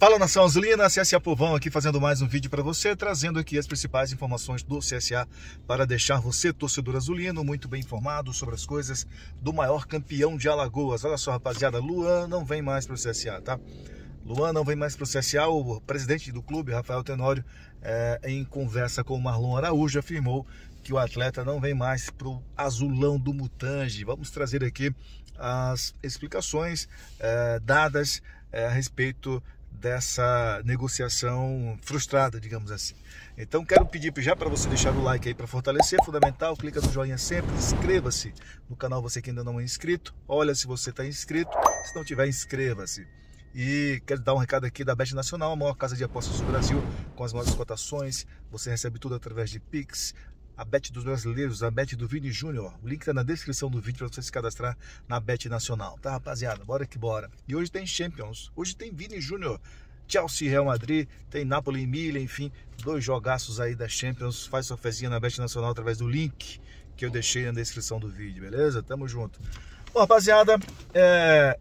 Fala nação azulina, CSA Povão aqui fazendo mais um vídeo para você, trazendo aqui as principais informações do CSA para deixar você, torcedor azulino, muito bem informado sobre as coisas do maior campeão de Alagoas. Olha só, rapaziada, Luan não vem mais para o CSA, tá? Luan não vem mais para o CSA, o presidente do clube, Rafael Tenório, é, em conversa com o Marlon Araújo, afirmou que o atleta não vem mais para o azulão do Mutange. Vamos trazer aqui as explicações é, dadas é, a respeito dessa negociação frustrada, digamos assim. Então quero pedir já para você deixar o like aí para fortalecer, é fundamental, clica no joinha sempre, inscreva-se no canal você que ainda não é inscrito, olha se você está inscrito, se não tiver inscreva-se. E quero dar um recado aqui da Bet Nacional, a maior casa de apostas do Brasil, com as maiores cotações. Você recebe tudo através de Pix, a Bet dos Brasileiros, a Bet do Vini Júnior. O link tá na descrição do vídeo para você se cadastrar na Bet Nacional, tá, rapaziada? Bora que bora. E hoje tem Champions, hoje tem Vini Júnior. Chelsea Real Madrid, tem Napoli e Milha, enfim, dois jogaços aí da Champions. Faz sua fezinha na Bet Nacional através do link que eu deixei na descrição do vídeo, beleza? Tamo junto. Bom, rapaziada, é...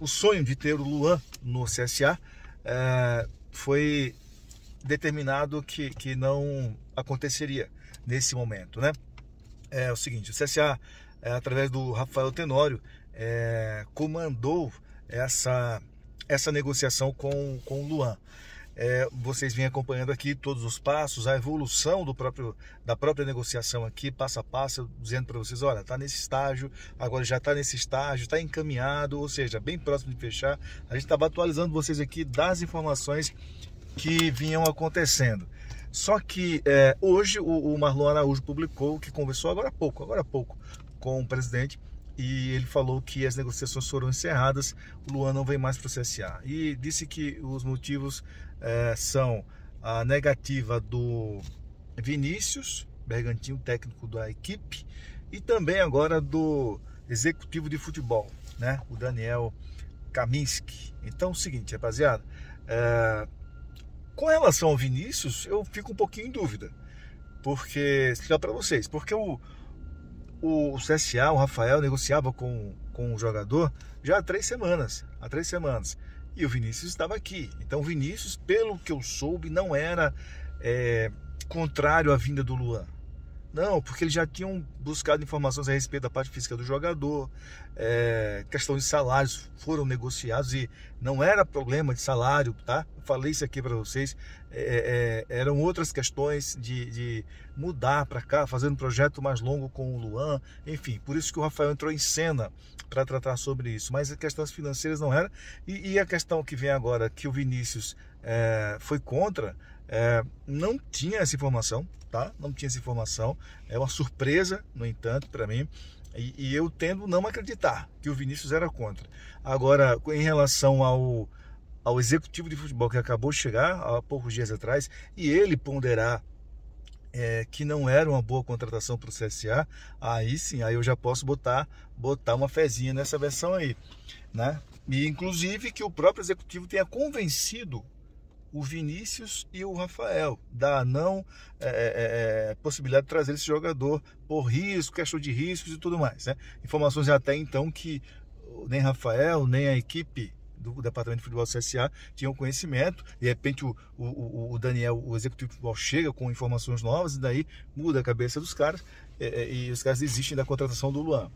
o sonho de ter o Luan no CSA é... foi determinado que, que não aconteceria nesse momento, né? É o seguinte, o CSA, é, através do Rafael Tenório, é, comandou essa, essa negociação com, com o Luan. É, vocês vêm acompanhando aqui todos os passos, a evolução do próprio, da própria negociação aqui, passo a passo, dizendo para vocês, olha, está nesse estágio, agora já está nesse estágio, está encaminhado, ou seja, bem próximo de fechar. A gente estava atualizando vocês aqui das informações que vinham acontecendo. Só que é, hoje o, o Marlon Araújo publicou que conversou agora há pouco, agora há pouco, com o presidente e ele falou que as negociações foram encerradas, o Luan não vem mais para o CSA. E disse que os motivos é, são a negativa do Vinícius, Bergantinho, técnico da equipe, e também agora do executivo de futebol, né? o Daniel Kaminski. Então, é o seguinte, rapaziada, é, com relação ao Vinícius, eu fico um pouquinho em dúvida. Porque, explicar para vocês, porque o, o, CSA, o Rafael, negociava com, com o jogador já há três semanas. Há três semanas. E o Vinícius estava aqui. Então o Vinícius, pelo que eu soube, não era é, contrário à vinda do Luan. Não, porque eles já tinham buscado informações a respeito da parte física do jogador, é, questão de salários foram negociados e não era problema de salário, tá? Eu falei isso aqui para vocês. É, é, eram outras questões de, de mudar para cá, fazer um projeto mais longo com o Luan, enfim, por isso que o Rafael entrou em cena para tratar sobre isso. Mas as questões financeiras não era. E, e, a questão que vem agora, que o Vinícius é, foi contra é, não tinha essa informação, tá? Não tinha essa informação. É uma surpresa, no entanto, para mim. E, e, eu tendo não acreditar que o Vinícius era contra. Agora, em relação ao, ao executivo de futebol que acabou de chegar há poucos dias atrás, e ele ponderar é, que não era uma boa contratação para o CSA, aí sim, aí eu já posso botar, botar uma fezinha nessa versão aí, né? E inclusive que o próprio executivo tenha convencido o Vinícius e o Rafael, da não é é, é, é, possibilidade de trazer esse jogador por risco, questão de riscos e tudo mais. Né? Informações até então que nem Rafael, nem a equipe do Departamento de Futebol do CSA tinham conhecimento. De repente, o, o, o, Daniel, o executivo de futebol, chega com informações novas e daí muda a cabeça dos caras é, é e os caras desistem da contratação do Luan.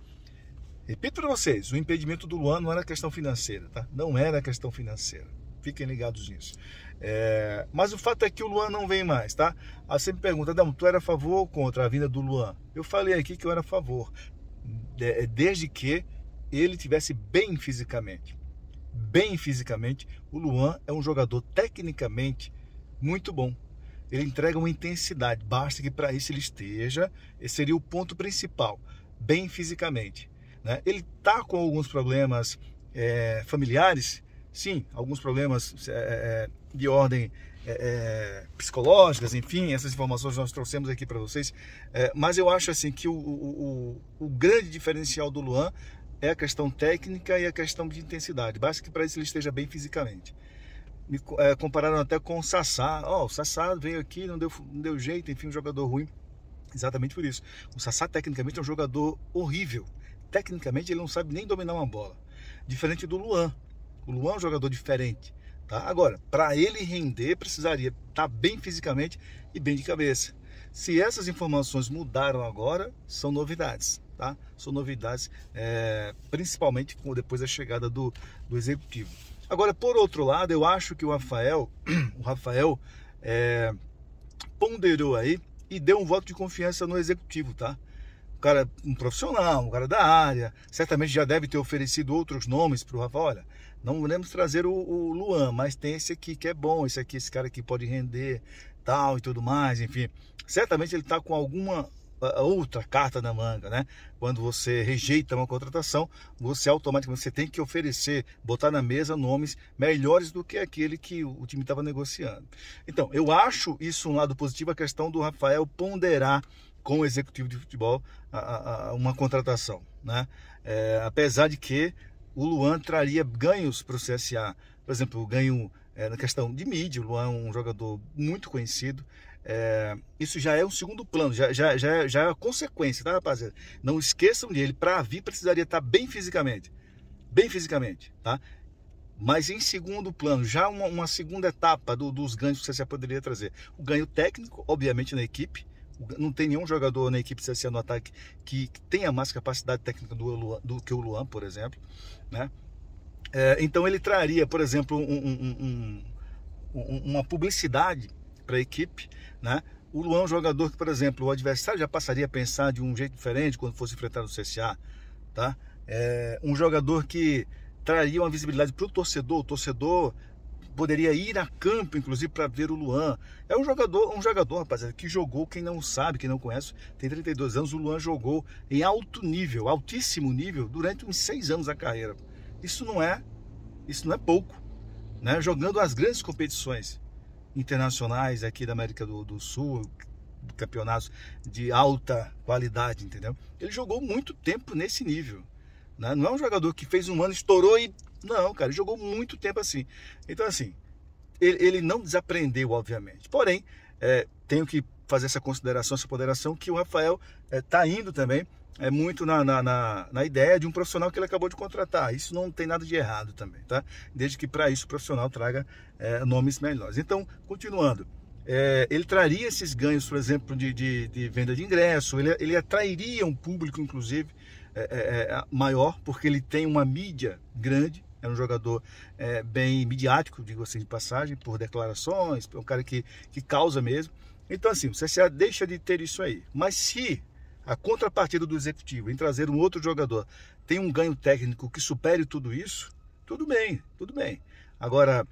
Repito para vocês, o impedimento do Luan não era questão financeira, tá? Não era questão financeira. Fiquem ligados nisso. É, mas o fato é que o Luan não vem mais, tá? Aí você me pergunta, Adão, tu era a favor ou contra a vinda do Luan? Eu falei aqui que eu era a favor, é, desde que ele tivesse bem fisicamente. Bem fisicamente, o Luan é um jogador tecnicamente muito bom. Ele entrega uma intensidade, basta que para isso ele esteja, esse seria o ponto principal, bem fisicamente. Né? Ele tá com alguns problemas é, familiares, sim, alguns problemas é, é, é de ordem é, é, psicológicas, enfim, essas informações nós trouxemos aqui para vocês. É, mas eu acho assim que o, o, o, o, grande diferencial do Luan é a questão técnica e a questão de intensidade. Basta que para isso ele esteja bem fisicamente. Me é, compararam até com o Sassá. Ó, oh, o Sassá veio aqui, não deu, não deu jeito, enfim, um jogador ruim. Exatamente por isso. O Sassá, tecnicamente, é um jogador horrível. Tecnicamente, ele não sabe nem dominar uma bola. Diferente do Luan, o Luan é um jogador diferente. Tá? Agora, para ele render, precisaria estar tá bem fisicamente e bem de cabeça. Se essas informações mudaram agora, são novidades. Tá? São novidades, é, principalmente depois da chegada do, do executivo. Agora, por outro lado, eu acho que o Rafael, o Rafael é, ponderou aí e deu um voto de confiança no executivo, tá? cara, um profissional, um cara da área, certamente já deve ter oferecido outros nomes para o Rafa. Olha, não podemos trazer o, o, Luan, mas tem esse aqui que é bom, esse aqui, esse cara aqui pode render, tal e tudo mais, enfim. Certamente ele está com alguma outra carta na manga, né? Quando você rejeita uma contratação, você automaticamente você tem que oferecer, botar na mesa nomes melhores do que aquele que o time estava negociando. Então, eu acho isso um lado positivo a questão do Rafael ponderar com o executivo de futebol a, a, a uma contratação. Né? É, apesar de que o Luan traria ganhos para o CSA. Por exemplo, ganho é, na questão de mídia, o Luan é um jogador muito conhecido. É, isso já é um segundo plano, já, já, já, já é a consequência, tá, rapaziada? Não esqueçam dele. Para vir, precisaria estar tá bem fisicamente. Bem fisicamente, tá? Mas em segundo plano, já uma, uma segunda etapa do, dos ganhos que o CSA poderia trazer. O ganho técnico, obviamente, na equipe, não tem nenhum jogador na equipe CSA no ataque que tenha mais capacidade técnica do, Luan, do que o Luan, por exemplo. Né? É, então ele traria, por exemplo, um, um, um, uma publicidade para a equipe. Né? O Luan é um jogador que, por exemplo, o adversário já passaria a pensar de um jeito diferente quando fosse enfrentar o CSA. Tá? É, um jogador que traria uma visibilidade para o torcedor. O torcedor poderia ir a campo, inclusive, para ver o Luan. É um jogador, um jogador, rapaziada, que jogou, quem não sabe, quem não conhece, tem 32 anos, o Luan jogou em alto nível, altíssimo nível, durante uns seis anos da carreira. Isso não é, isso não é pouco, né? Jogando as grandes competições internacionais aqui da América do, do Sul, campeonatos de alta qualidade, entendeu? Ele jogou muito tempo nesse nível. Né? Não é um jogador que fez um ano, estourou e não, cara, ele jogou muito tempo assim. Então, assim, ele, ele não desaprendeu, obviamente. Porém, é, tenho que fazer essa consideração, essa ponderação, que o Rafael está é, indo também é muito na, na, na, na, ideia de um profissional que ele acabou de contratar. Isso não tem nada de errado também, tá? Desde que para isso o profissional traga é, nomes melhores. Então, continuando. É, ele traria esses ganhos, por exemplo, de, de, de venda de ingresso, ele, ele, atrairia um público, inclusive, é, é, é maior, porque ele tem uma mídia grande, era é um jogador é, bem midiático, digo assim, de passagem, por declarações, é um cara que, que causa mesmo. Então, assim, o CSA deixa de ter isso aí. Mas se a contrapartida do executivo em trazer um outro jogador tem um ganho técnico que supere tudo isso, tudo bem, tudo bem. Agora,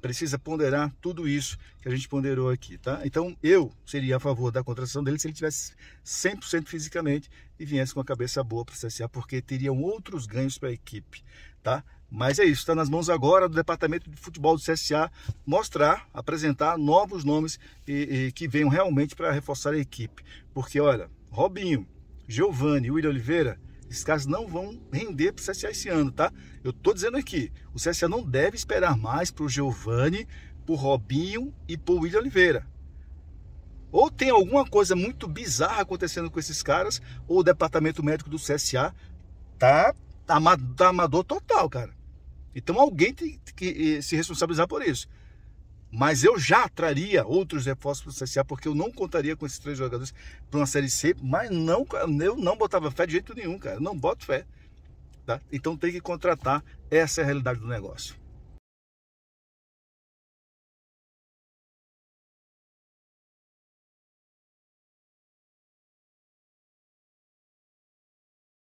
precisa ponderar tudo isso que a gente ponderou aqui, tá? Então, eu seria a favor da contratação dele se ele tivesse 100% fisicamente e viesse com a cabeça boa para o CSA, porque teriam outros ganhos para a equipe, tá? Mas é isso, está nas mãos agora do Departamento de Futebol do CSA mostrar, apresentar novos nomes e, e que venham realmente para reforçar a equipe. Porque, olha, Robinho, Giovanni e William Oliveira, esses caras não vão render para o CSA esse ano, tá? Eu tô dizendo aqui, o CSA não deve esperar mais para o Giovanni, para o Robinho e para o William Oliveira. Ou tem alguma coisa muito bizarra acontecendo com esses caras, ou o departamento médico do CSA tá amador total, cara. Então alguém tem que eh, se responsabilizar por isso. Mas eu já traria outros reforços para o CSA, porque eu não contaria com esses três jogadores para uma Série C, mas não, eu não botava fé de jeito nenhum, cara. Eu não boto fé. Tá? Então tem que contratar. Essa é a realidade do negócio.